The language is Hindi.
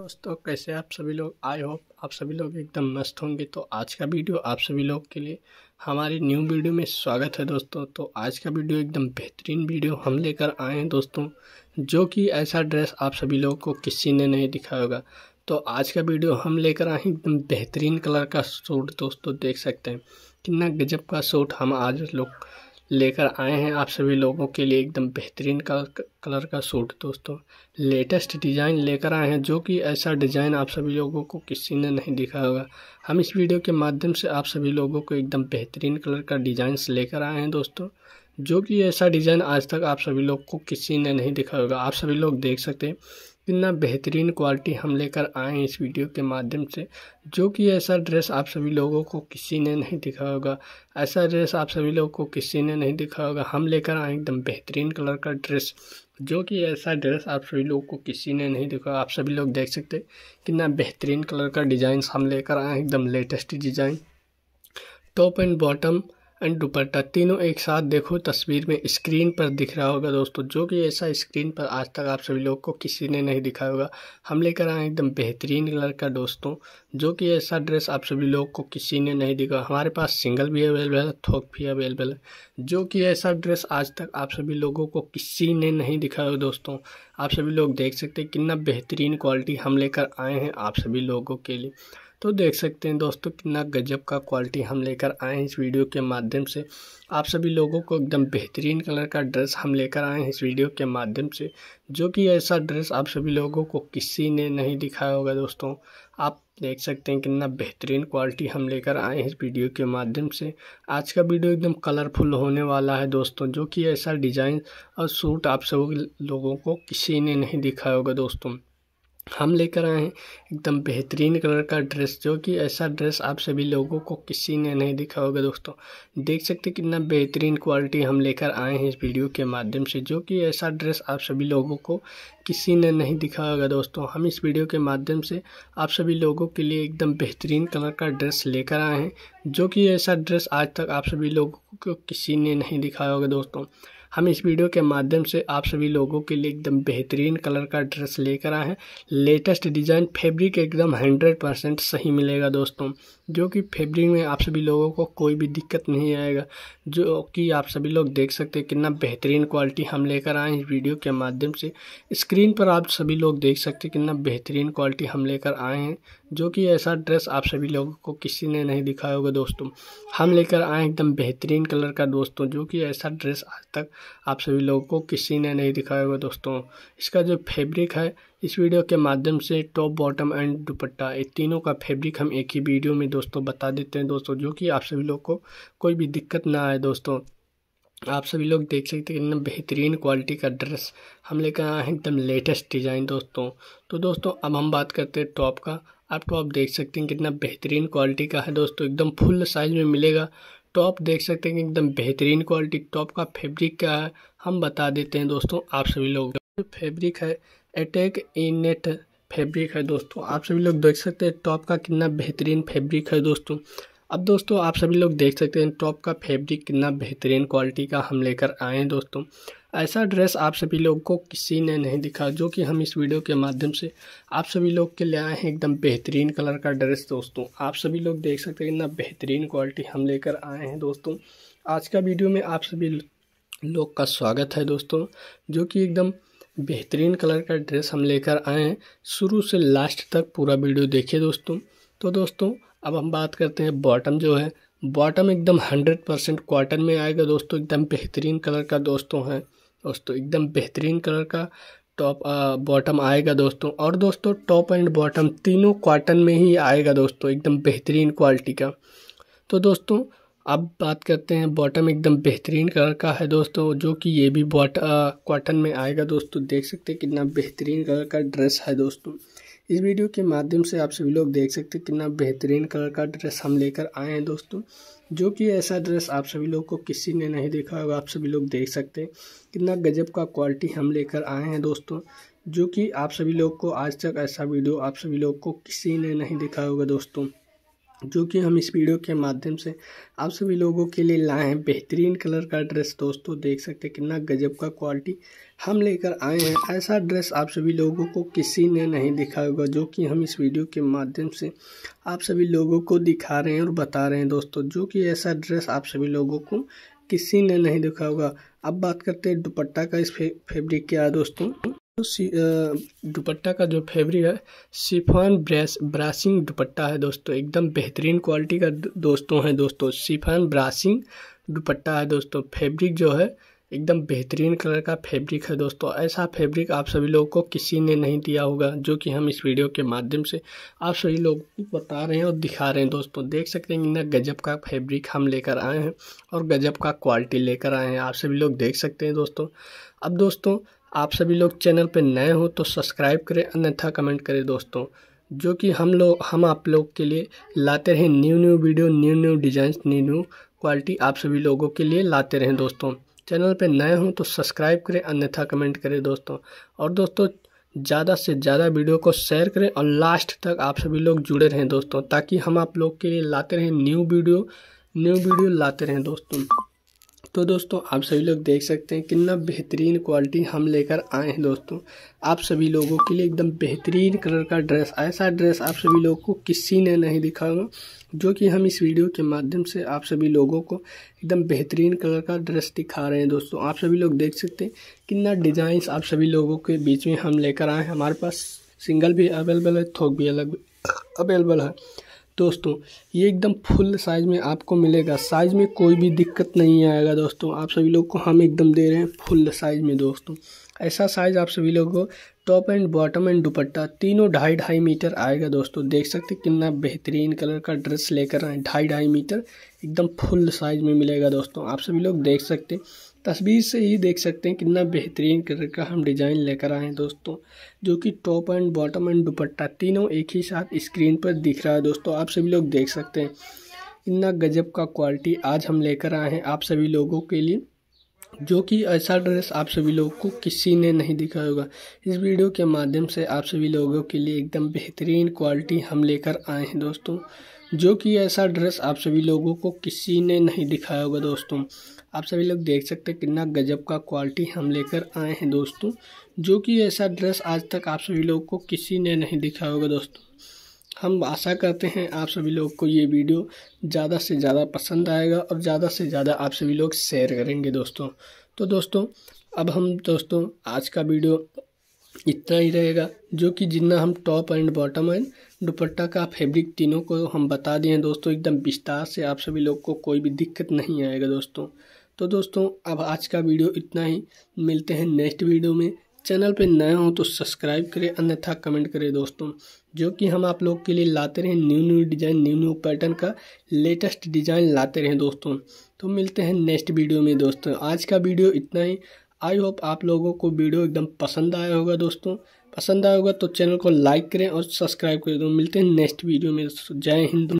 दोस्तों कैसे आप सभी लोग आई होप आप सभी लोग एकदम मस्त होंगे तो आज का वीडियो आप सभी लोग के लिए हमारे न्यू वीडियो में स्वागत है दोस्तों तो आज का वीडियो एकदम बेहतरीन वीडियो हम लेकर आए हैं दोस्तों जो कि ऐसा ड्रेस आप सभी लोगों को किसी ने नहीं दिखाया होगा तो आज का वीडियो हम लेकर आए एकदम बेहतरीन कलर का सूट दोस्तों देख सकते हैं कितना गजब का सूट हम आज लोग लेकर आए हैं आप सभी लोगों के लिए एकदम बेहतरीन का कलर का सूट दोस्तों लेटेस्ट डिज़ाइन लेकर आए हैं जो कि ऐसा डिज़ाइन आप सभी लोगों को किसी ने नहीं दिखा होगा हम इस वीडियो के माध्यम से आप सभी लोगों को एकदम बेहतरीन कलर का डिजाइन लेकर आए हैं दोस्तों जो कि ऐसा डिज़ाइन आज तक आप सभी लोग को किसी ने नहीं दिखा होगा आप सभी लोग देख सकते हैं कितना बेहतरीन क्वालिटी हम लेकर आए इस वीडियो के माध्यम से जो कि ऐसा ड्रेस आप सभी लोगों को किसी ने नहीं दिखा होगा ऐसा ड्रेस आप सभी लोगों को किसी ने नहीं दिखा होगा हम लेकर आए एकदम बेहतरीन कलर का ड्रेस जो कि ऐसा ड्रेस आप सभी लोगों को किसी ने नहीं दिखा आप सभी लोग देख सकते कितना बेहतरीन कलर का डिज़ाइन हम लेकर आए एकदम latest design top and bottom and dupatta तीनों एक साथ देखो तस्वीर में स्क्रीन पर दिख रहा होगा दोस्तों जो कि ऐसा स्क्रीन पर आज तक आप सभी लोग को किसी ने नहीं दिखाया होगा हम लेकर आए एकदम बेहतरीन कलर का दोस्तों जो कि ऐसा ड्रेस आप सभी लोग को किसी ने नहीं दिखा हमारे पास सिंगल भी अवेलेबल है थोक भी अवेलेबल है जो कि ऐसा ड्रेस आज तक आप सभी लोगों को किसी ने नहीं दिखाया होगा दोस्तों आप सभी लोग देख सकते कितना बेहतरीन क्वालिटी हम लेकर आए हैं आप सभी लोगों के लिए तो देख सकते हैं दोस्तों कितना गजब का क्वालिटी हम लेकर आए हैं इस वीडियो के माध्यम से आप सभी लोगों को एकदम बेहतरीन कलर का ड्रेस हम लेकर आए हैं इस वीडियो के माध्यम से जो कि ऐसा ड्रेस आप सभी लोगों को किसी ने नहीं दिखाया होगा दोस्तों आप देख सकते हैं कितना बेहतरीन क्वालिटी हम लेकर आए हैं इस वीडियो के माध्यम से आज का वीडियो एकदम कलरफुल होने वाला है दोस्तों जो कि ऐसा डिज़ाइन और सूट आप सभी लोगों को किसी ने नहीं दिखाया होगा दोस्तों हम लेकर आए हैं एकदम बेहतरीन कलर का ड्रेस जो कि ऐसा ड्रेस आप सभी लोगों को किसी ने नहीं दिखा होगा दोस्तों देख सकते कितना बेहतरीन क्वालिटी हम लेकर आए हैं इस वीडियो के माध्यम से जो कि ऐसा ड्रेस आप सभी लोगों को किसी ने नहीं दिखा होगा दोस्तों हम इस वीडियो के माध्यम से आप सभी लोगों के लिए एकदम बेहतरीन कलर का ड्रेस लेकर आए हैं जो कि ऐसा ड्रेस आज तक आप सभी लोगों को किसी ने नहीं दिखाया होगा दोस्तों हम इस वीडियो के माध्यम से आप सभी लोगों के लिए एकदम बेहतरीन कलर का ड्रेस लेकर आए हैं लेटेस्ट डिज़ाइन फैब्रिक एकदम हंड्रेड परसेंट सही मिलेगा दोस्तों जो कि फैब्रिक में आप सभी लोगों को कोई भी दिक्कत नहीं आएगा जो कि आप सभी लोग देख सकते हैं कितना बेहतरीन क्वालिटी हम लेकर आए हैं इस वीडियो के माध्यम से स्क्रीन पर आप सभी लोग देख सकते हैं कितना बेहतरीन क्वालिटी हम लेकर आए हैं जो कि ऐसा ड्रेस आप सभी लोगों को किसी ने नहीं दिखाया होगा दोस्तों हम लेकर आए एकदम बेहतरीन कलर का दोस्तों जो कि ऐसा ड्रेस आज तक आप सभी लोगों को किसी ने नहीं दिखाया होगा दोस्तों इसका जो फैब्रिक है इस वीडियो के माध्यम से टॉप बॉटम एंड दुपट्टा ये तीनों का फैब्रिक हम एक ही वीडियो में दोस्तों बता देते हैं दोस्तों जो कि आप सभी लोग को कोई भी दिक्कत ना आए दोस्तों आप सभी लोग देख सकते हैं कितना बेहतरीन क्वालिटी का ड्रेस हम लेकर आए हैं एकदम लेटेस्ट डिज़ाइन दोस्तों तो दोस्तों अब हम बात करते हैं टॉप का आप टॉप देख सकते हैं कितना बेहतरीन क्वालिटी का है दोस्तों एकदम फुल साइज में मिलेगा टॉप देख सकते हैं एकदम बेहतरीन क्वालिटी टॉप का फैब्रिक क्या है हम बता देते हैं दोस्तों आप सभी लोग फैब्रिक है अटैक इनेट फैब्रिक है दोस्तों आप सभी लोग देख सकते हैं टॉप का कितना बेहतरीन फैब्रिक है दोस्तों अब दोस्तों आप सभी लोग देख सकते हैं टॉप का फैब्रिक कितना बेहतरीन क्वालिटी का हम लेकर आए हैं दोस्तों ऐसा ड्रेस आप सभी लोग को किसी ने नहीं दिखा जो कि हम इस वीडियो के माध्यम से आप सभी लोग के लिए आए हैं एकदम बेहतरीन कलर का ड्रेस दोस्तों आप सभी लोग देख सकते हैं कितना बेहतरीन क्वालिटी हम लेकर आए हैं दोस्तों आज का वीडियो में आप सभी लोग का स्वागत है दोस्तों जो कि एकदम बेहतरीन कलर का ड्रेस हम लेकर आए हैं शुरू से लास्ट तक पूरा वीडियो देखिए दोस्तों तो दोस्तों अब हम बात करते हैं बॉटम जो है बॉटम एकदम हंड्रेड परसेंट कॉटन में आएगा दोस्तों एकदम बेहतरीन कलर का दोस्तों है दोस्तों एकदम बेहतरीन कलर का टॉप बॉटम आएगा दोस्तों और दोस्तों टॉप एंड बॉटम तीनों कॉटन में ही आएगा दोस्तों एकदम बेहतरीन क्वालिटी का तो दोस्तों अब बात करते हैं बॉटम एकदम बेहतरीन कलर का है दोस्तों जो कि ये भी बॉट कॉटन में आएगा दोस्तों देख सकते हैं कितना बेहतरीन कलर का ड्रेस है दोस्तों इस वीडियो के माध्यम से आप सभी लोग देख सकते हैं कितना बेहतरीन कलर का ड्रेस हम लेकर आए हैं दोस्तों जो कि ऐसा ड्रेस आप सभी लोग को किसी ने नहीं देखा होगा आप सभी लोग देख सकते हैं कितना गजब का क्वालिटी हम लेकर आए हैं दोस्तों जो कि आप सभी लोग को आज तक ऐसा वीडियो आप सभी लोग को किसी ने नहीं देखा होगा दोस्तों जो कि हम इस वीडियो के माध्यम से आप सभी लोगों के लिए लाए हैं बेहतरीन कलर का ड्रेस दोस्तों देख सकते हैं कितना गजब का क्वालिटी हम लेकर आए हैं ऐसा ड्रेस आप सभी लोगों को किसी ने नहीं दिखाया होगा जो कि हम इस वीडियो के माध्यम से आप सभी लोगों को दिखा रहे हैं और बता रहे हैं दोस्तों जो कि ऐसा ड्रेस आप सभी लोगों को किसी ने नहीं दिखा होगा अब बात करते हैं दुपट्टा का इस फे, फेब्रिक क्या है दोस्तों दुपट्टा का जो फैब्रिक है शिफॉन ब्रेस ब्रासिंग दुपट्टा है दोस्तों एकदम बेहतरीन क्वालिटी का दोस्तों है दोस्तों शिफॉन ब्रासिंग दुपट्टा है दोस्तों फैब्रिक जो है एकदम बेहतरीन कलर का फैब्रिक है दोस्तों ऐसा फैब्रिक आप सभी लोगों को किसी ने नहीं दिया होगा जो कि हम इस वीडियो के माध्यम से आप सभी लोगों को बता रहे हैं और दिखा रहे हैं दोस्तों देख सकते हैं कि ना गजब का फैब्रिक हम लेकर आए हैं और गजब का क्वालिटी लेकर आए हैं आप सभी लोग देख सकते हैं दोस्तों अब दोस्तों आप सभी लोग चैनल पर नए हो तो सब्सक्राइब करें अन्यथा कमेंट करें दोस्तों जो कि हम लोग हम आप लोग के लिए लाते रहें new new video new new design new new quality आप सभी लोगों के लिए लाते रहें दोस्तों चैनल पर नए हों तो सब्सक्राइब करें अन्यथा कमेंट करें दोस्तों और दोस्तों ज़्यादा से ज़्यादा वीडियो को शेयर करें और लास्ट तक आप सभी लोग जुड़े रहें दोस्तों ताकि हम आप लोग के लिए लाते रहें न्यू वीडियो न्यू वीडियो लाते रहें दोस्तों तो दोस्तों आप सभी लोग देख सकते हैं कितना बेहतरीन क्वालिटी हम लेकर आए हैं दोस्तों आप सभी लोगों के लिए एकदम बेहतरीन कलर का ड्रेस ऐसा ड्रेस आप सभी लोगों को किसी ने नहीं दिखाऊंगा जो कि हम इस वीडियो के माध्यम से आप सभी लोगों को एकदम बेहतरीन कलर का ड्रेस दिखा रहे हैं दोस्तों आप सभी लोग देख सकते हैं कितना डिज़ाइन आप सभी लोगों के बीच में हम लेकर आए हमारे पास सिंगल भी अवेलेबल है थोक भी अलग अवेलेबल है दोस्तों ये एकदम फुल साइज़ में आपको मिलेगा साइज़ में कोई भी दिक्कत नहीं आएगा दोस्तों आप सभी लोग को हम एकदम दे रहे हैं फुल साइज़ में दोस्तों ऐसा साइज़ आप सभी लोगों को top and bottom and dupatta तीनों ढाई ढाई मीटर आएगा दोस्तों देख सकते कितना बेहतरीन कलर का ड्रेस लेकर आए ढाई ढाई मीटर एकदम फुल साइज़ में मिलेगा दोस्तों आप सभी लोग देख सकते तस्वीर से ही देख सकते हैं कितना बेहतरीन कलर का हम डिज़ाइन लेकर आए हैं दोस्तों जो कि top and bottom and dupatta तीनों एक ही साथ स्क्रीन पर दिख रहा है दोस्तों आप सभी लोग देख सकते हैं इतना गजब का क्वालिटी आज हम लेकर आए हैं आप सभी लोगों के लिए जो कि ऐसा ड्रेस आप सभी लोगों को किसी ने नहीं दिखाया होगा इस वीडियो के माध्यम से आप सभी लोगों के लिए एकदम बेहतरीन क्वालिटी हम लेकर आए हैं दोस्तों जो कि ऐसा ड्रेस आप सभी लोगों को किसी ने नहीं दिखाया होगा दोस्तों आप सभी लोग देख सकते हैं कितना गजब का क्वालिटी हम लेकर आए हैं दोस्तों जो कि ऐसा ड्रेस आज तक आप सभी लोगों को किसी ने नहीं दिखाया होगा दोस्तों हम आशा करते हैं आप सभी लोग को ये वीडियो ज़्यादा से ज़्यादा पसंद आएगा और ज़्यादा से ज़्यादा आप सभी लोग शेयर करेंगे दोस्तों तो दोस्तों अब हम दोस्तों आज का वीडियो इतना ही रहेगा जो कि जितना हम top and bottom and dupatta का फैब्रिक तीनों को हम बता दिए हैं दोस्तों एकदम विस्तार से आप सभी लोग को कोई भी दिक्कत नहीं आएगा दोस्तों तो दोस्तों अब आज का वीडियो इतना ही मिलते हैं नेक्स्ट वीडियो में चैनल पे नए हो तो सब्सक्राइब करें अन्यथा कमेंट करें दोस्तों जो कि हम आप लोग के लिए लाते रहें new new design new new pattern का लेटेस्ट डिज़ाइन लाते रहें दोस्तों तो मिलते हैं नेक्स्ट वीडियो में दोस्तों आज का वीडियो इतना ही आई होप आप लोगों को वीडियो एकदम पसंद आया होगा दोस्तों पसंद आया होगा तो चैनल को लाइक करें और सब्सक्राइब करें तो मिलते हैं नेक्स्ट वीडियो में जय हिंद